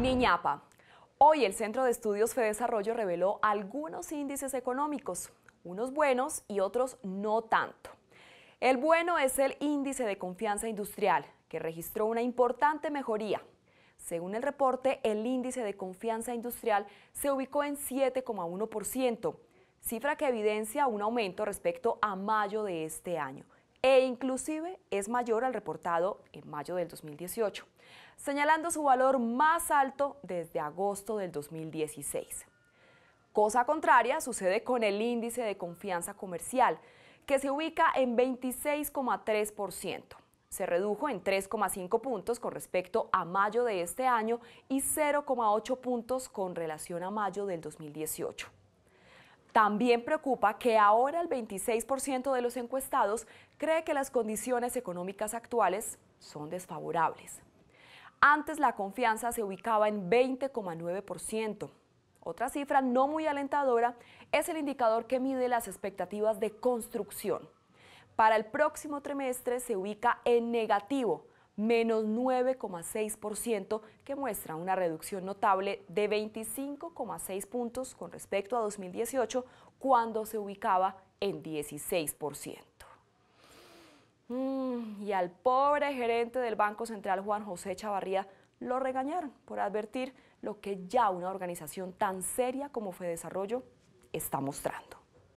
Niñapa. Hoy el Centro de Estudios Desarrollo reveló algunos índices económicos, unos buenos y otros no tanto. El bueno es el índice de confianza industrial, que registró una importante mejoría. Según el reporte, el índice de confianza industrial se ubicó en 7,1%, cifra que evidencia un aumento respecto a mayo de este año e inclusive es mayor al reportado en mayo del 2018, señalando su valor más alto desde agosto del 2016. Cosa contraria sucede con el índice de confianza comercial, que se ubica en 26,3%. Se redujo en 3,5 puntos con respecto a mayo de este año y 0,8 puntos con relación a mayo del 2018. También preocupa que ahora el 26% de los encuestados cree que las condiciones económicas actuales son desfavorables. Antes la confianza se ubicaba en 20,9%. Otra cifra no muy alentadora es el indicador que mide las expectativas de construcción. Para el próximo trimestre se ubica en negativo, menos 9,6%, que muestra una reducción notable de 25,6 puntos con respecto a 2018, cuando se ubicaba en 16%. Mm, y al pobre gerente del Banco Central, Juan José Chavarría, lo regañaron por advertir lo que ya una organización tan seria como Desarrollo está mostrando.